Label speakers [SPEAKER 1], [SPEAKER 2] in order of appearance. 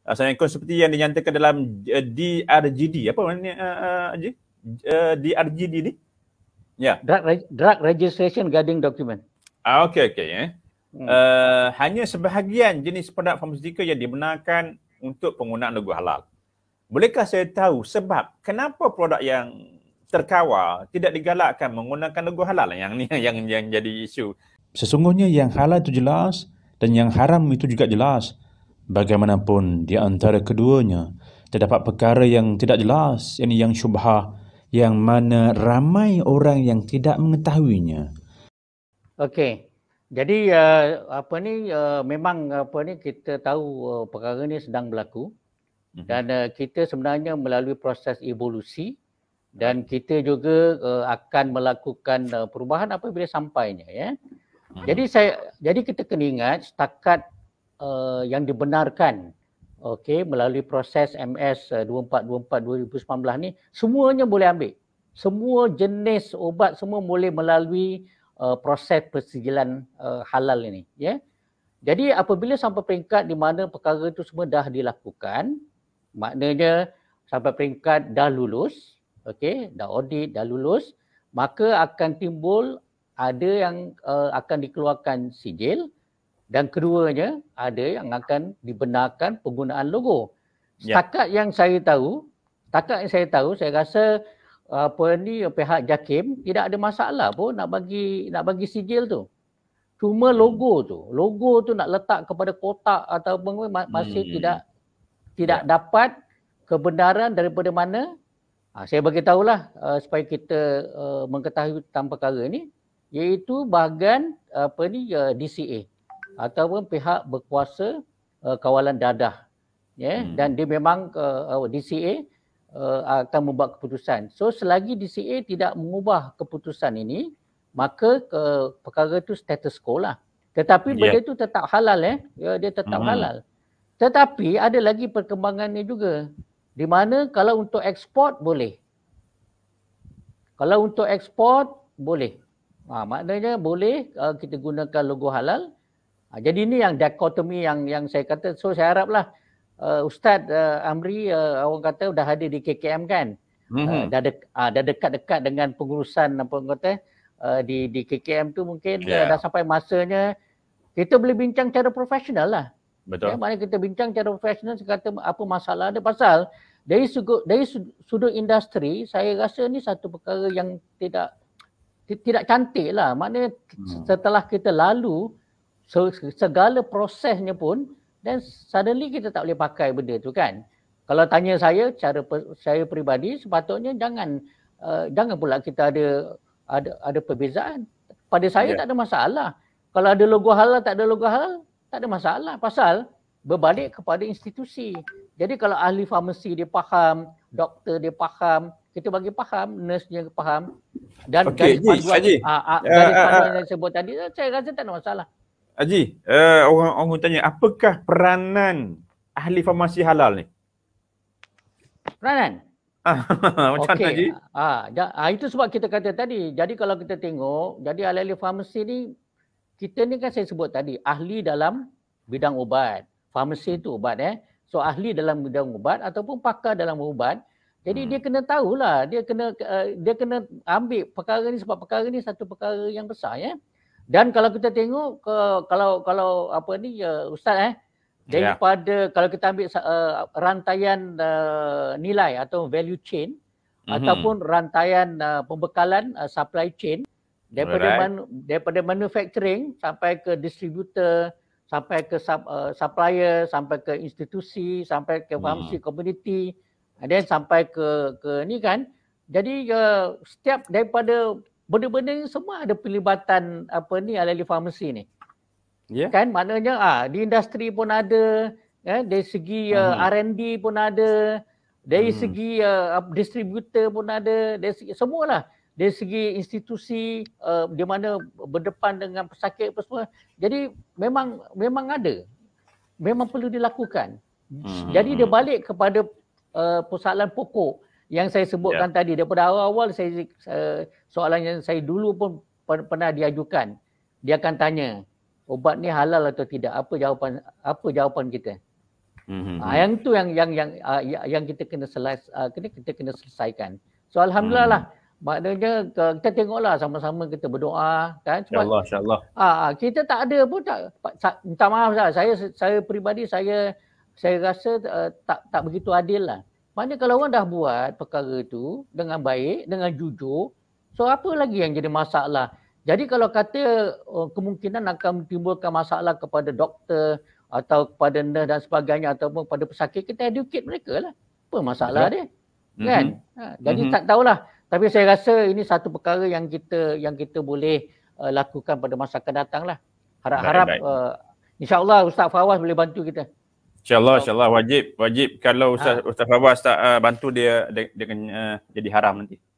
[SPEAKER 1] Ah, saya ikut seperti yang dinyatakan dalam uh, eh, DRGD. Apa maknanya, eh, eh, Haji? Uh, uh, DRGD ni? Ya. Yeah. Drug, Re- Drug Registration Guiding Document. Ah, okey, okey. Yeah. Hmm. Uh, hanya sebahagian jenis produk farmasetika yang dibenarkan untuk penggunaan logo halal. Bolehkah saya tahu sebab kenapa produk yang terkawal tidak digalakkan menggunakan logo halal yang ni yang yang jadi isu? Sesungguhnya yang halal itu jelas dan yang haram itu juga jelas. Bagaimanapun di antara keduanya terdapat perkara yang tidak jelas yang yang syubhah yang mana ramai orang yang tidak mengetahuinya.
[SPEAKER 2] Okey. Jadi uh, apa ni uh, memang apa ni kita tahu uh, perkara ni sedang berlaku mhm. dan uh, kita sebenarnya melalui proses evolusi dan kita juga uh, akan melakukan uh, perubahan apabila sampainya ya. Mhm. Jadi saya jadi kita kena ingat setakat uh, yang dibenarkan okay, melalui proses MS 2424 2019 ni semuanya boleh ambil semua jenis ubat semua boleh melalui uh, proses persijilan uh, halal ini ya yeah? jadi apabila sampai peringkat di mana perkara itu semua dah dilakukan maknanya sampai peringkat dah lulus okay, dah audit dah lulus maka akan timbul ada yang uh, akan dikeluarkan sijil dan keduanya ada yang akan dibenarkan penggunaan logo. Ya. Setakat ya. yang saya tahu, setakat yang saya tahu, saya rasa apa ni pihak JAKIM tidak ada masalah pun nak bagi nak bagi sijil tu. Cuma logo tu, logo tu nak letak kepada kotak atau masih hmm. tidak tidak ya. dapat kebenaran daripada mana? Ha, saya bagi tahulah uh, supaya kita uh, mengetahui tentang perkara ini iaitu bahagian apa ni uh, eh, DCA. Uh, ataupun pihak berkuasa uh, kawalan dadah yeah? hmm. dan dia memang uh, DCA uh, akan membuat keputusan so selagi DCA tidak mengubah keputusan ini maka uh, perkara itu status quo lah tetapi yeah. benda itu ya. tetap halal eh ya, dia tetap hmm. halal tetapi ada lagi perkembangannya juga di mana kalau untuk ekspor boleh kalau untuk ekspor boleh ha, maknanya boleh uh, kita gunakan logo halal Ha, jadi ini yang dichotomy yang yang saya kata so saya haraplah uh, ustaz uh, Amri uh, orang kata dah hadir di KKM kan mm-hmm. uh, dah de- uh, ah, dekat-dekat dengan pengurusan apa orang kata uh, di di KKM tu mungkin yeah. Uh, ya. dah sampai masanya kita boleh bincang cara profesional lah betul ya, maknanya kita bincang cara profesional saya kata apa masalah ada pasal dari sudut dari sudut industri saya rasa ni satu perkara yang tidak tidak cantik lah maknanya hmm. setelah kita lalu segala prosesnya pun dan suddenly kita tak boleh pakai benda tu kan kalau tanya saya cara saya peribadi sepatutnya jangan uh, jangan pula kita ada ada ada perbezaan pada saya yeah. tak ada masalah kalau ada logo halal tak ada logo halal tak ada masalah pasal berbalik kepada institusi jadi kalau ahli farmasi dia faham doktor dia faham kita bagi faham nurse dia faham dan okay, dari panduan, dari ah, ah, ya, ah, panduan yang saya sebut tadi saya rasa tak ada masalah
[SPEAKER 1] Haji, uh, orang orang tanya apakah peranan ahli farmasi halal ni? Peranan? Ah, macam okay. Haji?
[SPEAKER 2] Ah, ja, ah, itu sebab kita kata tadi. Jadi kalau kita tengok, jadi ahli farmasi ni, kita ni kan saya sebut tadi, ahli dalam bidang ubat. Farmasi itu ubat eh. So ahli dalam bidang ubat ataupun pakar dalam ubat. Jadi hmm. dia kena tahulah, dia kena uh, dia kena ambil perkara ni sebab perkara ni satu perkara yang besar ya. Eh? Dan kalau kita tengok ke kalau kalau apa ni uh, ustaz eh ya. daripada yeah. kalau kita ambil uh, rantaian uh, nilai atau value chain mm-hmm. ataupun rantaian uh, pembekalan uh, supply chain daripada right. man, daripada manufacturing sampai ke distributor sampai ke sub, uh, supplier sampai ke institusi sampai ke hmm. pharmacy community and then sampai ke ke ni kan jadi uh, setiap daripada benda-benda ni semua ada pelibatan apa ni alali farmasi ni. Yeah. Kan maknanya ah di industri pun ada eh dari segi uh, hmm. R&D pun ada, dari hmm. segi uh, distributor pun ada, dari segi semualah. Dari segi institusi uh, di mana berdepan dengan pesakit apa semua. Jadi memang memang ada. Memang perlu dilakukan.
[SPEAKER 1] Hmm. Jadi
[SPEAKER 2] dia balik kepada uh, persoalan pokok yang saya sebutkan yeah. tadi daripada awal-awal saya soalan yang saya dulu pun pernah diajukan dia akan tanya ubat ni halal atau tidak apa jawapan apa jawapan kita mm-hmm. yang tu yang yang yang ah, ya-, yang kita kena selesai ah, kita kena selesaikan so alhamdulillah mm. lah maknanya kita tengoklah sama-sama kita berdoa kan sebab insyaallah insyaallah kita tak ada pun tak minta maaf lah saya saya peribadi saya saya rasa eh, tak tak begitu adil lah Maknanya kalau orang dah buat perkara tu dengan baik, dengan jujur, so apa lagi yang jadi masalah? Jadi kalau kata uh, kemungkinan akan timbulkan masalah kepada doktor atau kepada nurse dan sebagainya ataupun kepada pesakit, kita educate mereka lah. Apa masalah ya. dia? Mm-hmm. Kan? Ha, jadi mm-hmm. tak tahulah. Tapi saya rasa ini satu perkara yang kita yang kita boleh uh, lakukan pada masa akan datang lah.
[SPEAKER 1] Harap-harap uh, eh,
[SPEAKER 2] insyaAllah Ustaz Fawaz boleh bantu kita.
[SPEAKER 1] InsyaAllah, insyaAllah wajib, wajib kalau ah. Ustaz, ha. Ustaz Fawaz tak uh, bantu dia, dengan uh, jadi haram nanti.